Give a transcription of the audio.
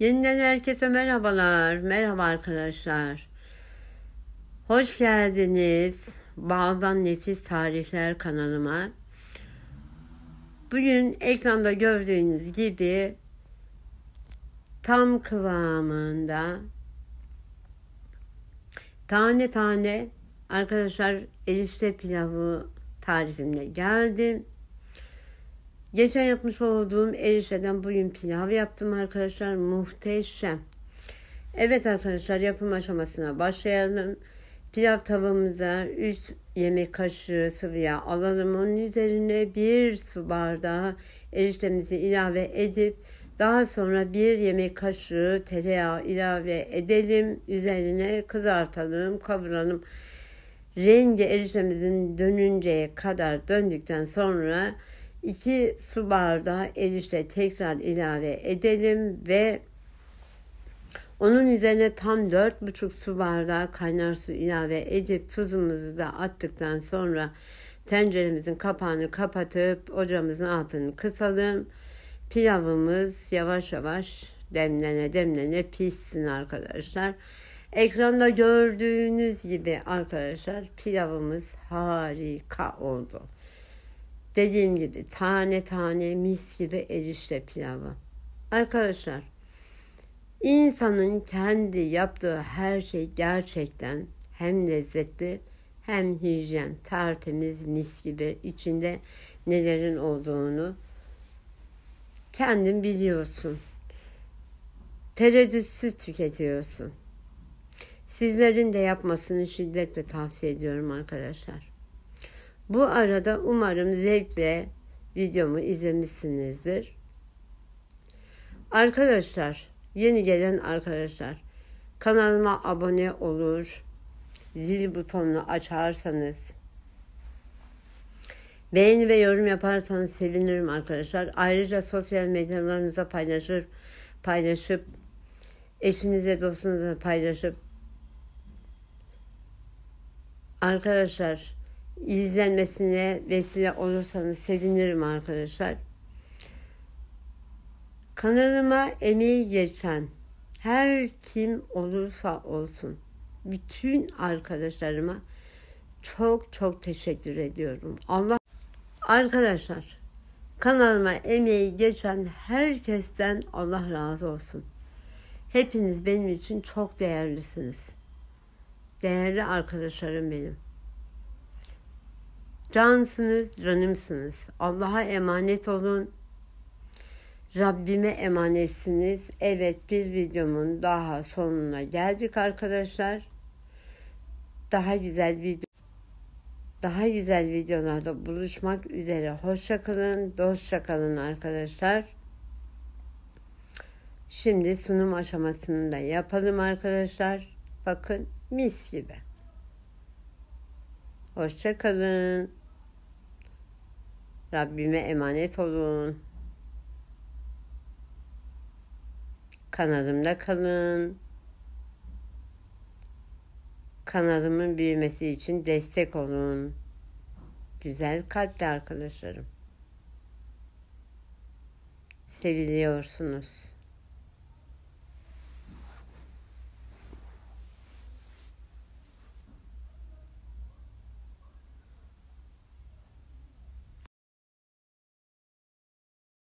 Yeniden herkese merhabalar. Merhaba arkadaşlar. Hoş geldiniz. Baldan Nefis Tarifler kanalıma. Bugün ekranda gördüğünüz gibi tam kıvamında tane tane arkadaşlar erişte pilavı tarifimle geldim. Geçen yapmış olduğum erişeden bugün pilav yaptım arkadaşlar. Muhteşem. Evet arkadaşlar yapım aşamasına başlayalım. Pilav tavamıza 3 yemek kaşığı sıvı yağ alalım. Onun üzerine 1 su bardağı eriştemizi ilave edip daha sonra 1 yemek kaşığı tereyağı ilave edelim. Üzerine kızartalım, kavuralım. Rengi eriştemizin dönünceye kadar döndükten sonra 2 su bardağı erişte tekrar ilave edelim ve onun üzerine tam 4,5 su bardağı kaynar su ilave edip tuzumuzu da attıktan sonra tenceremizin kapağını kapatıp ocağımızın altını kısalım. Pilavımız yavaş yavaş demlene demlene pişsin arkadaşlar. Ekranda gördüğünüz gibi arkadaşlar pilavımız harika oldu. Dediğim gibi tane tane mis gibi erişte pilavı. Arkadaşlar insanın kendi yaptığı her şey gerçekten hem lezzetli hem hijyen tertemiz mis gibi içinde nelerin olduğunu kendin biliyorsun. Tereddütsüz tüketiyorsun. Sizlerin de yapmasını şiddetle tavsiye ediyorum arkadaşlar. Bu arada umarım zevkle videomu izlemişsinizdir. Arkadaşlar, yeni gelen arkadaşlar kanalıma abone olur, zil butonunu açarsanız Beğeni ve yorum yaparsanız sevinirim arkadaşlar. Ayrıca sosyal medyalarınıza paylaşır, paylaşıp eşinize, dostunuza paylaşıp arkadaşlar izlenmesine vesile olursanız sevinirim arkadaşlar. Kanalıma emeği geçen her kim olursa olsun bütün arkadaşlarıma çok çok teşekkür ediyorum. Allah arkadaşlar kanalıma emeği geçen herkesten Allah razı olsun. Hepiniz benim için çok değerlisiniz. Değerli arkadaşlarım benim. Cansınız, canımsınız. Allah'a emanet olun. Rabbime emanetsiniz. Evet bir videomun daha sonuna geldik arkadaşlar. Daha güzel video daha güzel videolarda buluşmak üzere. Hoşça kalın, dostça kalın arkadaşlar. Şimdi sunum aşamasını da yapalım arkadaşlar. Bakın mis gibi. Hoşça kalın. Rabbime emanet olun. kanadımda kalın. kanadımın büyümesi için destek olun. Güzel kalpte arkadaşlarım. Seviliyorsunuz.